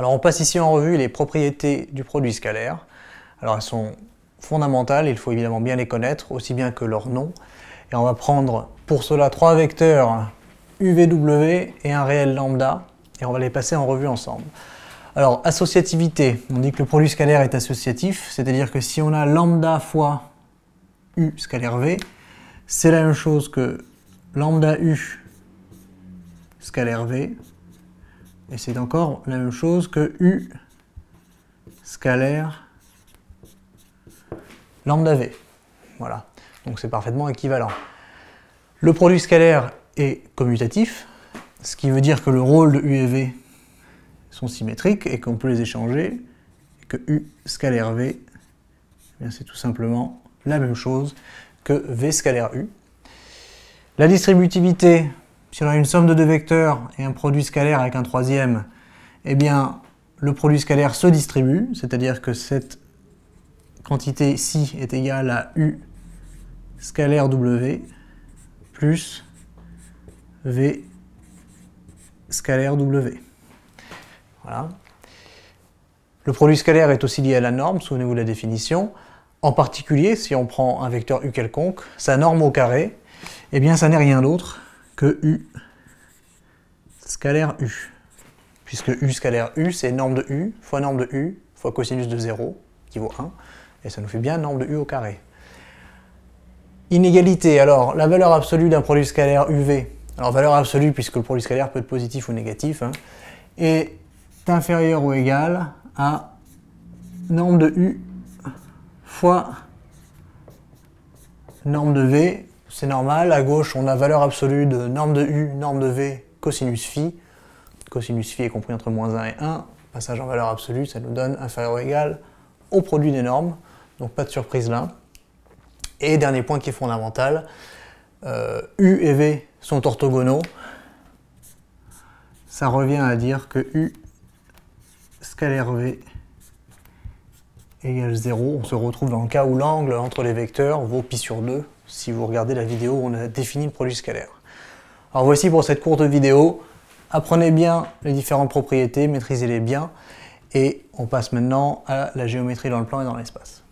Alors on passe ici en revue les propriétés du produit scalaire. Alors elles sont fondamentales, il faut évidemment bien les connaître, aussi bien que leur nom. Et on va prendre pour cela trois vecteurs UVW et un réel lambda, et on va les passer en revue ensemble. Alors, associativité, on dit que le produit scalaire est associatif, c'est-à-dire que si on a lambda fois U scalaire V, c'est la même chose que lambda U scalaire V et c'est encore la même chose que U scalaire lambda V. Voilà, donc c'est parfaitement équivalent. Le produit scalaire est commutatif, ce qui veut dire que le rôle de U et V sont symétriques et qu'on peut les échanger, et que U scalaire V, eh c'est tout simplement la même chose que V scalaire U. La distributivité si on a une somme de deux vecteurs et un produit scalaire avec un troisième, eh bien, le produit scalaire se distribue, c'est-à-dire que cette quantité ci est égale à U scalaire W plus V scalaire W. Voilà. Le produit scalaire est aussi lié à la norme, souvenez-vous de la définition. En particulier, si on prend un vecteur U quelconque, sa norme au carré, eh bien ça n'est rien d'autre que U scalaire U. Puisque U scalaire U, c'est norme de U fois norme de U fois cosinus de 0, qui vaut 1. Et ça nous fait bien norme de U au carré. Inégalité, alors la valeur absolue d'un produit scalaire UV, alors valeur absolue puisque le produit scalaire peut être positif ou négatif, hein, est inférieure ou égale à norme de U fois norme de V c'est normal, à gauche, on a valeur absolue de norme de U, norme de V, cosinus phi. Cosinus phi est compris entre moins 1 et 1. Passage en valeur absolue, ça nous donne inférieur ou égal au produit des normes. Donc pas de surprise là. Et dernier point qui est fondamental, euh, U et V sont orthogonaux. Ça revient à dire que U scalaire V 0, on se retrouve dans le cas où l'angle entre les vecteurs vaut pi sur 2, si vous regardez la vidéo où on a défini le produit scalaire. Alors voici pour cette courte vidéo, apprenez bien les différentes propriétés, maîtrisez-les bien, et on passe maintenant à la géométrie dans le plan et dans l'espace.